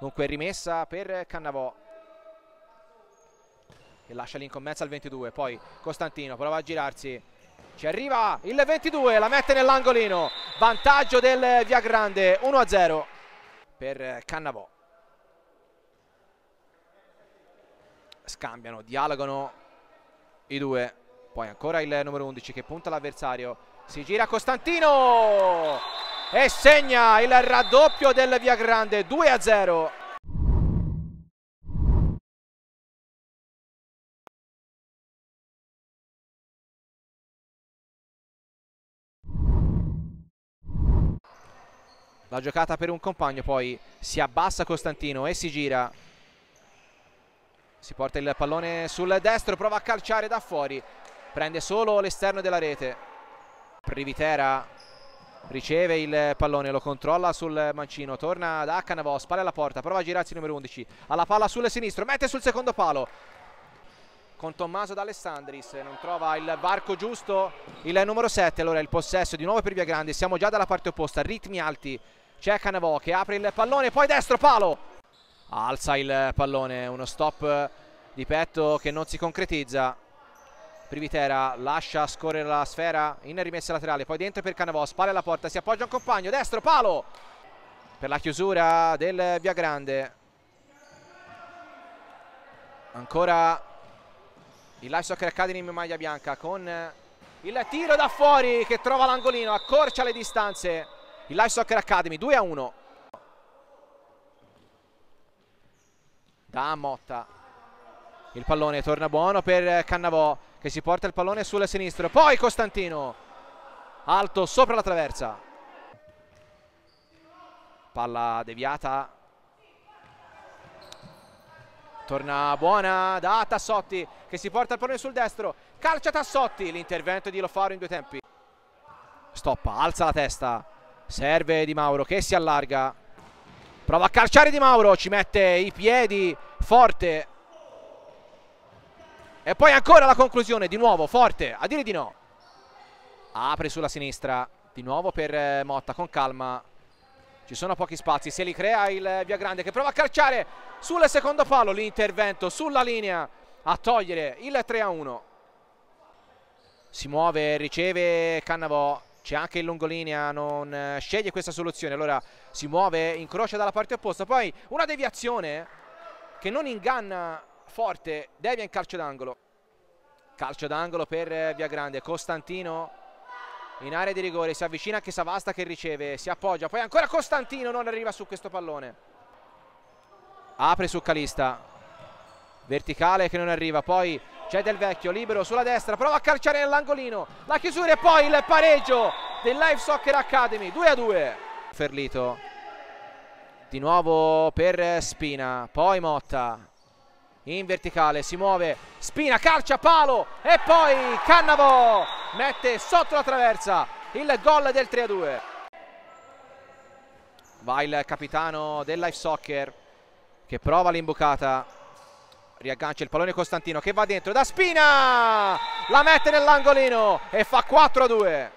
Dunque rimessa per Cannavò che lascia l'incommenza al 22, poi Costantino prova a girarsi, ci arriva il 22, la mette nell'angolino, vantaggio del Via Grande 1-0 per Cannavò. Scambiano, dialogano i due, poi ancora il numero 11 che punta l'avversario, si gira Costantino! e segna il raddoppio del Via Grande 2 a 0. La giocata per un compagno, poi si abbassa Costantino e si gira. Si porta il pallone sul destro, prova a calciare da fuori. Prende solo l'esterno della rete. Privitera riceve il pallone, lo controlla sul mancino, torna da Akkanavo, spalle alla porta, prova a girarsi il numero 11, alla palla sul sinistro, mette sul secondo palo con Tommaso D'Alessandris, non trova il varco giusto, il numero 7, allora il possesso di nuovo per Via Grande, siamo già dalla parte opposta, ritmi alti, c'è Canavò che apre il pallone, poi destro, palo, alza il pallone, uno stop di petto che non si concretizza, Privitera lascia scorrere la sfera in rimessa laterale, poi dentro per Canavò, spalle alla porta, si appoggia un compagno, destro, palo! Per la chiusura del Via Grande. Ancora il Live Soccer Academy in maglia bianca con il tiro da fuori che trova l'angolino, accorcia le distanze. Il Live Soccer Academy 2 a 1. Da Motta. Il pallone torna buono per Cannavò che si porta il pallone sulla sinistra. Poi Costantino, alto sopra la traversa. Palla deviata. Torna buona da Tassotti che si porta il pallone sul destro. Calcia Tassotti, l'intervento di Lofaro in due tempi. Stoppa, alza la testa. Serve Di Mauro che si allarga. Prova a calciare Di Mauro, ci mette i piedi forte e poi ancora la conclusione, di nuovo, forte, a dire di no. Apre sulla sinistra, di nuovo per eh, Motta, con calma. Ci sono pochi spazi, se li crea il Via Grande che prova a calciare sul secondo palo, l'intervento sulla linea a togliere il 3 a 1. Si muove, riceve Cannavò, c'è anche il lungolinea, non eh, sceglie questa soluzione, allora si muove, incrocia dalla parte opposta, poi una deviazione che non inganna forte, Devia in calcio d'angolo. Calcio d'angolo per eh, Via Grande, Costantino in area di rigore, si avvicina anche Savasta che riceve, si appoggia, poi ancora Costantino non arriva su questo pallone. Apre su Calista, verticale che non arriva, poi c'è Del Vecchio libero sulla destra, prova a calciare nell'angolino, la chiusura e poi il pareggio del Live Soccer Academy, 2 a 2. Ferlito, di nuovo per eh, Spina, poi Motta, in verticale, si muove, spina, calcia, palo e poi Cannavo mette sotto la traversa il gol del 3-2. Va il capitano del Life Soccer che prova l'imbucata, riaggancia il pallone Costantino che va dentro da spina, la mette nell'angolino e fa 4-2.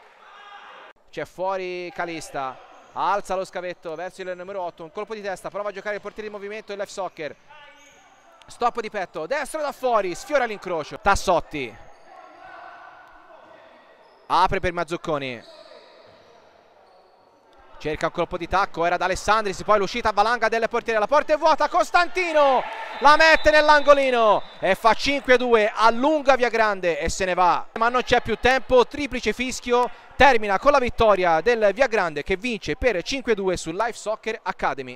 C'è fuori Calista, alza lo scavetto verso il numero 8, un colpo di testa, prova a giocare il portiere in movimento del Life Soccer Stop di petto, destro da fuori, sfiora l'incrocio. Tassotti. Apre per Mazzucconi. Cerca un colpo di tacco, era da Alessandris, poi l'uscita a valanga del portiere. La porta è vuota, Costantino la mette nell'angolino e fa 5-2, allunga via grande e se ne va. Ma non c'è più tempo, triplice fischio, termina con la vittoria del via grande che vince per 5-2 su Life Soccer Academy.